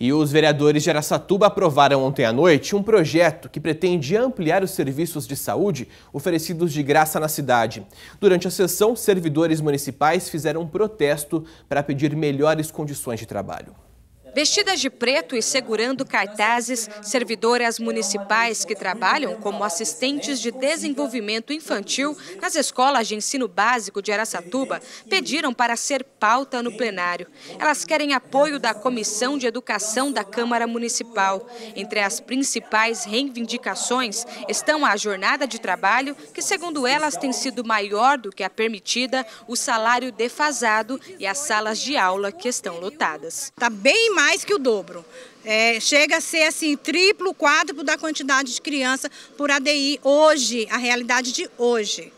E os vereadores de Aracatuba aprovaram ontem à noite um projeto que pretende ampliar os serviços de saúde oferecidos de graça na cidade. Durante a sessão, servidores municipais fizeram um protesto para pedir melhores condições de trabalho. Vestidas de preto e segurando cartazes, servidoras municipais que trabalham como assistentes de desenvolvimento infantil nas escolas de ensino básico de Araçatuba pediram para ser pauta no plenário. Elas querem apoio da Comissão de Educação da Câmara Municipal. Entre as principais reivindicações estão a jornada de trabalho, que segundo elas tem sido maior do que a permitida, o salário defasado e as salas de aula que estão lotadas. Está bem mais mais que o dobro. É, chega a ser assim, triplo, quádruplo da quantidade de criança por ADI hoje, a realidade de hoje.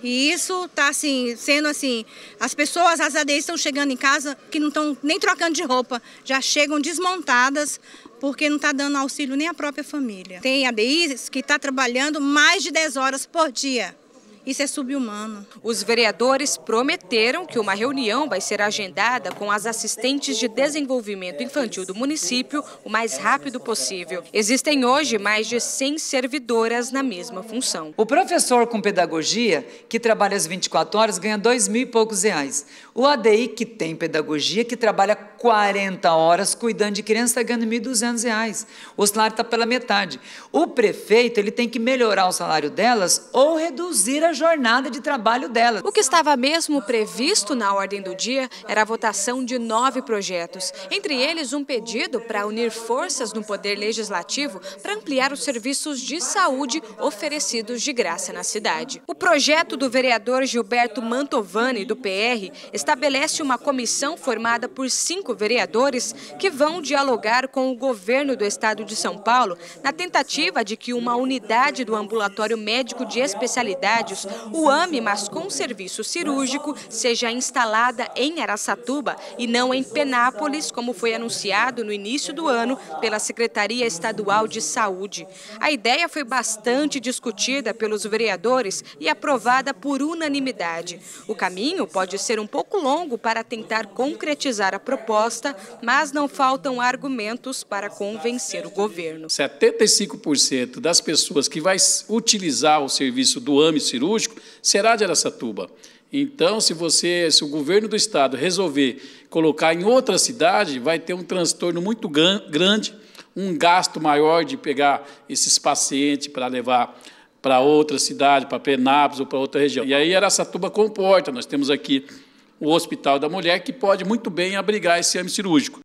E isso está assim, sendo assim, as pessoas, as ADIs estão chegando em casa que não estão nem trocando de roupa, já chegam desmontadas porque não está dando auxílio nem à própria família. Tem ADIs que está trabalhando mais de 10 horas por dia. Isso é subhumano. Os vereadores prometeram que uma reunião vai ser agendada com as assistentes de desenvolvimento infantil do município o mais rápido possível. Existem hoje mais de 100 servidoras na mesma função. O professor com pedagogia, que trabalha as 24 horas, ganha dois mil e poucos reais. O ADI, que tem pedagogia, que trabalha 40 horas cuidando de crianças está ganhando 1.200 reais. O salário está pela metade. O prefeito ele tem que melhorar o salário delas ou reduzir a jornada de trabalho dela. O que estava mesmo previsto na ordem do dia era a votação de nove projetos, entre eles um pedido para unir forças no Poder Legislativo para ampliar os serviços de saúde oferecidos de graça na cidade. O projeto do vereador Gilberto Mantovani, do PR, estabelece uma comissão formada por cinco vereadores que vão dialogar com o governo do estado de São Paulo na tentativa de que uma unidade do ambulatório médico de especialidades o AME, mas com serviço cirúrgico, seja instalada em Aracatuba e não em Penápolis, como foi anunciado no início do ano pela Secretaria Estadual de Saúde. A ideia foi bastante discutida pelos vereadores e aprovada por unanimidade. O caminho pode ser um pouco longo para tentar concretizar a proposta, mas não faltam argumentos para convencer o governo. 75% das pessoas que vai utilizar o serviço do AME cirúrgico será de Aracatuba. Então, se você, se o governo do estado resolver colocar em outra cidade, vai ter um transtorno muito grande, um gasto maior de pegar esses pacientes para levar para outra cidade, para Penápolis ou para outra região. E aí Aracatuba comporta, nós temos aqui o Hospital da Mulher, que pode muito bem abrigar esse âmbito cirúrgico.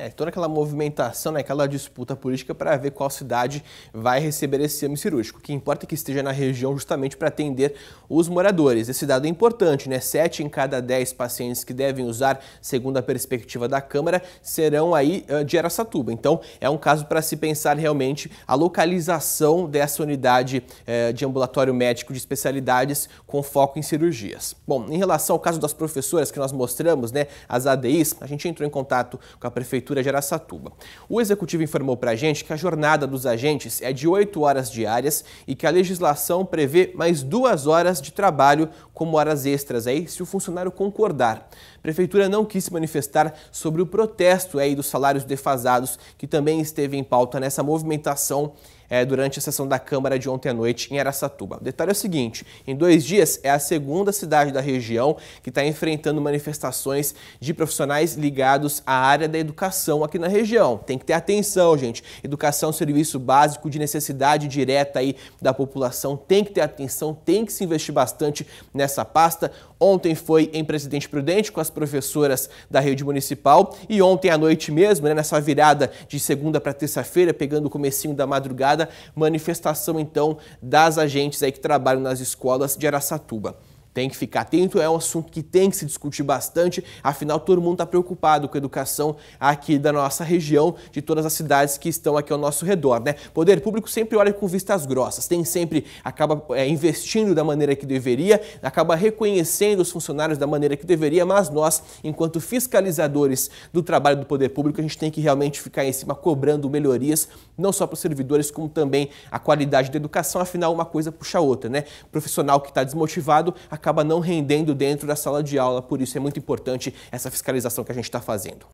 É, toda aquela movimentação, né, aquela disputa política para ver qual cidade vai receber esse exame cirúrgico. O que importa é que esteja na região justamente para atender os moradores. Esse dado é importante, né? 7 em cada 10 pacientes que devem usar, segundo a perspectiva da Câmara, serão aí de Aracatuba. Então, é um caso para se pensar realmente a localização dessa unidade é, de ambulatório médico de especialidades com foco em cirurgias. Bom, em relação ao caso das professoras que nós mostramos, né, as ADIs, a gente entrou em contato com a prefeitura Prefeitura de Aracatuba. O executivo informou para a gente que a jornada dos agentes é de 8 horas diárias e que a legislação prevê mais duas horas de trabalho como horas extras aí, se o funcionário concordar. A Prefeitura não quis se manifestar sobre o protesto aí dos salários defasados, que também esteve em pauta nessa movimentação é, durante a sessão da Câmara de ontem à noite em Aracatuba. O detalhe é o seguinte: em dois dias é a segunda cidade da região que está enfrentando manifestações de profissionais ligados à área da educação aqui na região. Tem que ter atenção, gente. Educação, é um serviço básico de necessidade direta aí da população, tem que ter atenção, tem que se investir bastante nessa pasta. Ontem foi em Presidente Prudente com as professoras da rede municipal e ontem à noite mesmo, né, nessa virada de segunda para terça-feira, pegando o comecinho da madrugada, madrugada, manifestação então das agentes aí que trabalham nas escolas de Araçatuba. Tem que ficar atento, é um assunto que tem que se discutir bastante, afinal todo mundo está preocupado com a educação aqui da nossa região, de todas as cidades que estão aqui ao nosso redor, né? Poder público sempre olha com vistas grossas, tem sempre, acaba é, investindo da maneira que deveria, acaba reconhecendo os funcionários da maneira que deveria, mas nós, enquanto fiscalizadores do trabalho do poder público, a gente tem que realmente ficar em cima cobrando melhorias, não só para os servidores, como também a qualidade da educação, afinal uma coisa puxa a outra, né? Profissional que está desmotivado, acaba não rendendo dentro da sala de aula, por isso é muito importante essa fiscalização que a gente está fazendo.